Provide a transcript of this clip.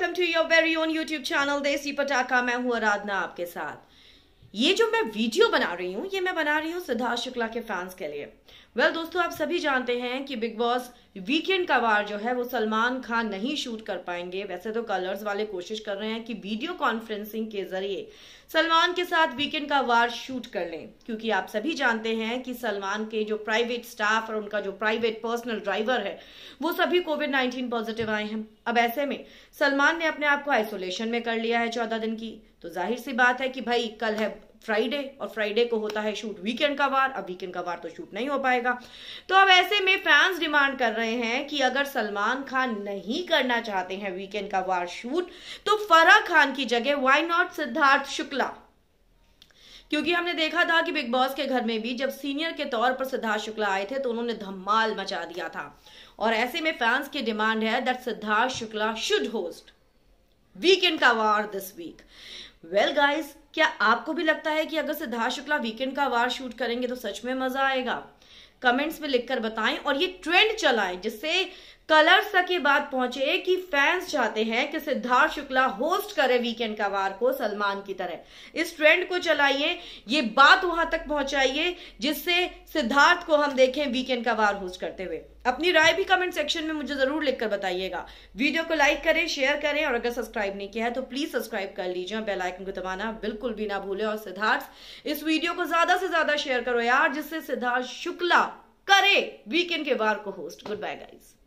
welcome to your very own YouTube channel Desi Patakha मैं हूं आराधना आपके साथ ये जो मैं वीडियो बना रही हूँ ये मैं बना रही हूँ सिद्धार्थ शुक्ला के फैंस के लिए वेल well, दोस्तों आप सभी जानते हैं कि बिग बॉस वीकेंड का वार जो है वो सलमान खान नहीं शूट कर पाएंगे वैसे तो कलर्स वाले कोशिश कर रहे हैं कि वीडियो कॉन्फ्रेंसिंग के जरिए सलमान के साथ वीकेंड का वार शूट कर लें क्योंकि आप सभी जानते हैं कि सलमान के जो प्राइवेट स्टाफ और उनका जो प्राइवेट पर्सनल ड्राइवर है वो सभी कोविड नाइन्टीन पॉजिटिव आए हैं अब ऐसे में सलमान ने अपने आप को आइसोलेशन में कर लिया है चौदह दिन की तो जाहिर सी बात है कि भाई कल है फ्राइडे और फ्राइडे को होता है शूट वीकेंड का वार अब वीकेंड का वार तो शूट नहीं हो पाएगा तो अब ऐसे में फैंस डिमांड कर रहे हैं कि अगर सलमान खान नहीं करना चाहते हैं वीकेंड का वार शूट तो फराह खान की जगह वाई नॉट सिद्धार्थ शुक्ला क्योंकि हमने देखा था कि बिग बॉस के घर में भी जब सीनियर के तौर पर सिद्धार्थ शुक्ला आए थे तो उन्होंने धमाल मचा दिया था और ऐसे में फैंस की डिमांड है that Siddharth Shukla should host weekend का Vaar this week well well guys क्या आपको भी लगता है कि अगर सिद्धार्थ शुक्ला वीकेंड का वार शूट करेंगे तो सच में मजा आएगा कमेंट्स में लिखकर बताएं और ये ट्रेंड चलाएं जिससे कलर्स तक ये बात पहुंचे कि फैंस चाहते हैं कि सिद्धार्थ शुक्ला होस्ट करे वीकेंड का वार को सलमान की तरह इस ट्रेंड को चलाइए ये बात वहां तक पहुंचाइए जिससे सिद्धार्थ को हम देखें वीकेंड का वार होस्ट करते हुए अपनी राय भी कमेंट सेक्शन में मुझे जरूर लिखकर बताइएगा वीडियो को लाइक करें शेयर करें और अगर सब्सक्राइब नहीं किया है तो प्लीज सब्सक्राइब कर लीजिए और बेलाइकन को दबाना बिल्कुल भी ना भूले और सिद्धार्थ इस वीडियो को ज्यादा से ज्यादा शेयर करो यार जिससे सिद्धार्थ शुक्ला करे वीकेंड के वार को होस्ट गुड बाय गाइज